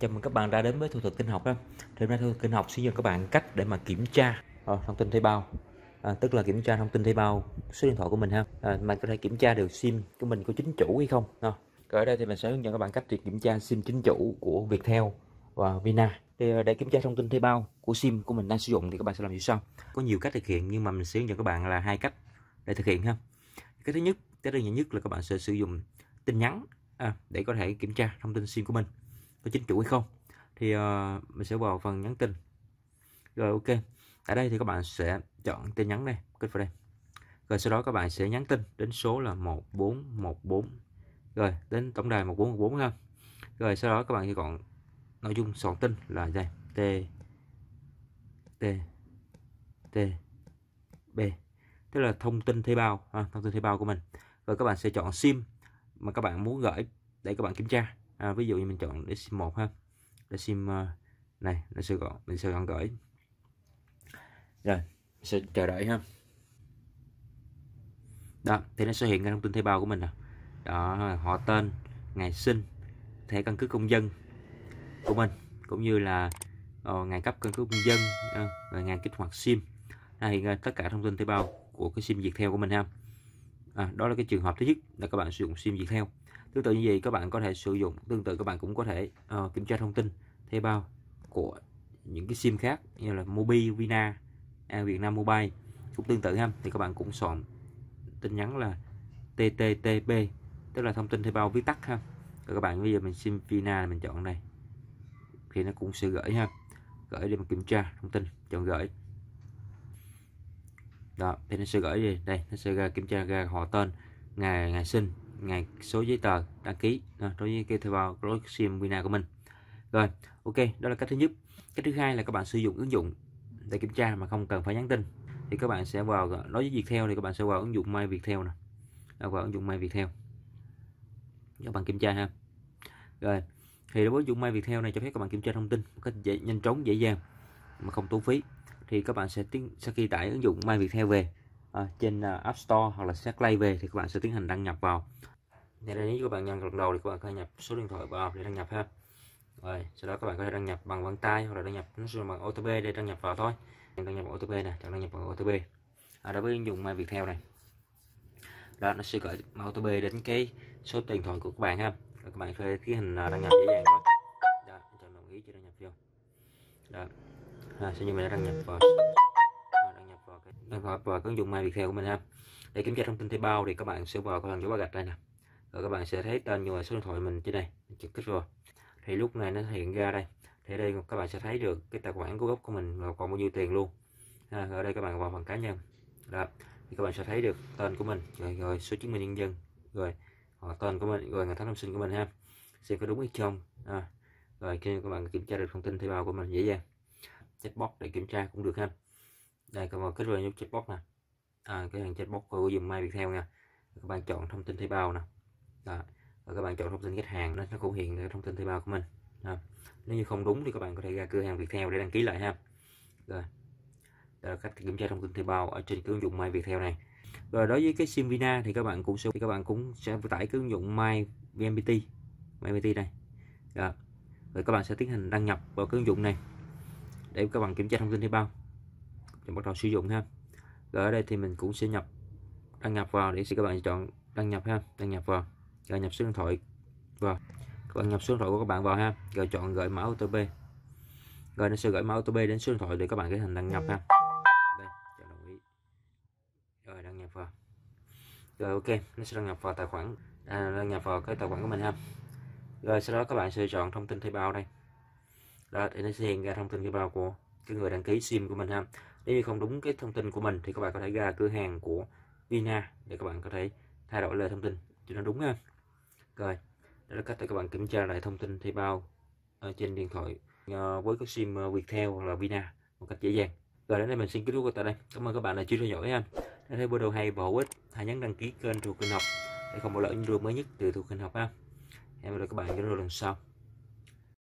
chào mừng các bạn đã đến với thủ thuật kinh học em thì hôm nay thủ thuật kinh học sẽ dẫn các bạn cách để mà kiểm tra à, thông tin thuê bao à, tức là kiểm tra thông tin thuê bao số điện thoại của mình ha à, mình có thể kiểm tra được sim của mình có chính chủ hay không à, ở đây thì mình sẽ hướng dẫn các bạn cách để kiểm tra sim chính chủ của Viettel và Vina thì ờ, để kiểm tra thông tin thuê bao của sim của mình đang sử dụng thì các bạn sẽ làm như sau có nhiều cách thực hiện nhưng mà mình sẽ hướng dẫn các bạn là hai cách để thực hiện ha cái thứ nhất cái đơn giản nhất là các bạn sẽ sử dụng tin nhắn à, để có thể kiểm tra thông tin sim của mình có chính chủ hay không thì uh, mình sẽ vào phần nhắn tin rồi ok tại đây thì các bạn sẽ chọn tin nhắn này click vào đây rồi sau đó các bạn sẽ nhắn tin đến số là 1414 rồi đến tổng đài 1414 ha rồi sau đó các bạn sẽ còn nội dung soạn tin là đây t t t b tức là thông tin thuê bao ha, thông tin thuê bao của mình rồi các bạn sẽ chọn sim mà các bạn muốn gửi để các bạn kiểm tra à, ví dụ như mình chọn sim 1 ha sim này nó sẽ gọi mình sẽ gọn gửi rồi sẽ chờ đợi ha đó thì nó sẽ hiện ra thông tin thuê bao của mình nè đó họ tên ngày sinh thẻ căn cước công dân của mình cũng như là uh, ngày cấp căn cước công dân uh, ngày kích hoạt sim nó hiện ra tất cả thông tin thuê bao của cái sim việt theo của mình ha à, đó là cái trường hợp thứ nhất là các bạn sử dụng sim việt theo tương tự như vậy các bạn có thể sử dụng tương tự các bạn cũng có thể uh, kiểm tra thông tin thuê bao của những cái sim khác như là Mobi, Vina, à, Việt Nam Mobile cũng tương tự ha thì các bạn cũng soạn tin nhắn là TTTP tức là thông tin thuê bao viết tắt ha rồi các bạn bây giờ mình sim Vina mình chọn này thì nó cũng sẽ gửi ha gửi để mình kiểm tra thông tin chọn gửi đó thì nó sẽ gửi gì đây nó sẽ ra kiểm tra ra họ tên ngày ngày sinh ngày số giấy tờ đăng ký rồi, à, đối với cái thuê bao đối sim Vina của mình rồi ok đó là cách thứ nhất cách thứ hai là các bạn sử dụng ứng dụng để kiểm tra mà không cần phải nhắn tin thì các bạn sẽ vào đối với Viettel thì các bạn sẽ vào ứng dụng My Viettel nè vào ứng dụng My Viettel các bạn kiểm tra ha rồi thì đối với ứng dụng My Viettel này cho phép các bạn kiểm tra thông tin một cách dễ, nhanh chóng dễ dàng mà không tốn phí thì các bạn sẽ tiến sau khi tải ứng dụng My Viettel về Ờ, trên ờ, App Store hoặc là sẽ Play về thì các bạn sẽ tiến hành đăng nhập vào thì đây nếu các bạn nhận lần đầu thì các bạn có thể nhập số điện thoại vào để đăng nhập ha rồi sau đó các bạn có thể đăng nhập bằng vân tay hoặc là đăng nhập nó sẽ bằng OTP để đăng nhập vào thôi đăng nhập bằng OTP này chọn đăng nhập bằng OTP à, đối với ứng dụng Viettel này đó nó sẽ gửi OTP đến cái số điện thoại của các bạn ha rồi, các bạn có thể tiến hành ờ, đăng nhập dễ dàng thôi đó chọn đồng ý chưa đăng nhập vô đó à, sẽ như mình đã đăng nhập vào vào ứng dụng My Viettel của mình ha để kiểm tra thông tin thuê bao thì các bạn sẽ vào cái phần dấu ba gạch đây nè rồi các bạn sẽ thấy tên như là số điện thoại mình trên đây trực kích vào thì lúc này nó hiện ra đây thì ở đây các bạn sẽ thấy được cái tài khoản của gốc của mình là còn bao nhiêu tiền luôn à, ở đây các bạn vào phần cá nhân đó thì các bạn sẽ thấy được tên của mình rồi, rồi số chứng minh nhân dân rồi họ tên của mình rồi ngày tháng năm sinh của mình ha xem có đúng hay không à, rồi khi các bạn kiểm tra được thông tin thuê bao của mình dễ dàng checkbox để kiểm tra cũng được ha đây các bạn kết vào nút chatbot nè à, cái hàng chatbot của dùm mai viettel nha các bạn chọn thông tin thuê bao nè đó. rồi các bạn chọn thông tin khách hàng nó nó cũng hiện thông tin thuê bao của mình ha. nếu như không đúng thì các bạn có thể ra cửa hàng viettel để đăng ký lại ha rồi đó là cách kiểm tra thông tin thuê bao ở trên cái ứng dụng mai viettel này rồi đối với cái sim vina thì các bạn cũng sẽ các bạn cũng sẽ tải cái ứng dụng mai vnpt mai vnpt này đó. rồi các bạn sẽ tiến hành đăng nhập vào cái ứng dụng này để các bạn kiểm tra thông tin thuê bao để bắt đầu sử dụng ha rồi ở đây thì mình cũng sẽ nhập đăng nhập vào để các bạn chọn đăng nhập ha đăng nhập vào rồi nhập số điện thoại vào các bạn nhập số điện thoại của các bạn vào ha rồi chọn gửi mã OTP rồi nó sẽ gửi mã OTP đến số điện thoại để các bạn tiến hành đăng nhập ha đây chọn đồng ý rồi đăng nhập vào rồi ok nó sẽ đăng nhập vào tài khoản à, đăng nhập vào cái tài khoản của mình ha rồi sau đó các bạn sẽ chọn thông tin thuê bao đây đó thì nó sẽ hiện ra thông tin thuê bao của cái người đăng ký sim của mình ha nếu như không đúng cái thông tin của mình thì các bạn có thể ra cửa hàng của Vina để các bạn có thể thay đổi lại thông tin cho nó đúng ha rồi đó là cách để các bạn kiểm tra lại thông tin thuê bao ở ờ, trên điện thoại ờ, với cái sim ờ, Viettel hoặc là Vina một cách dễ dàng rồi đến đây mình xin kết thúc tại đây cảm ơn các bạn đã chú theo dõi ha nếu thấy video hay và hữu ích hãy nhấn đăng ký kênh thuộc kênh học để không bỏ lỡ những video mới nhất từ thuộc kênh học ha hẹn gặp lại các bạn trong video lần sau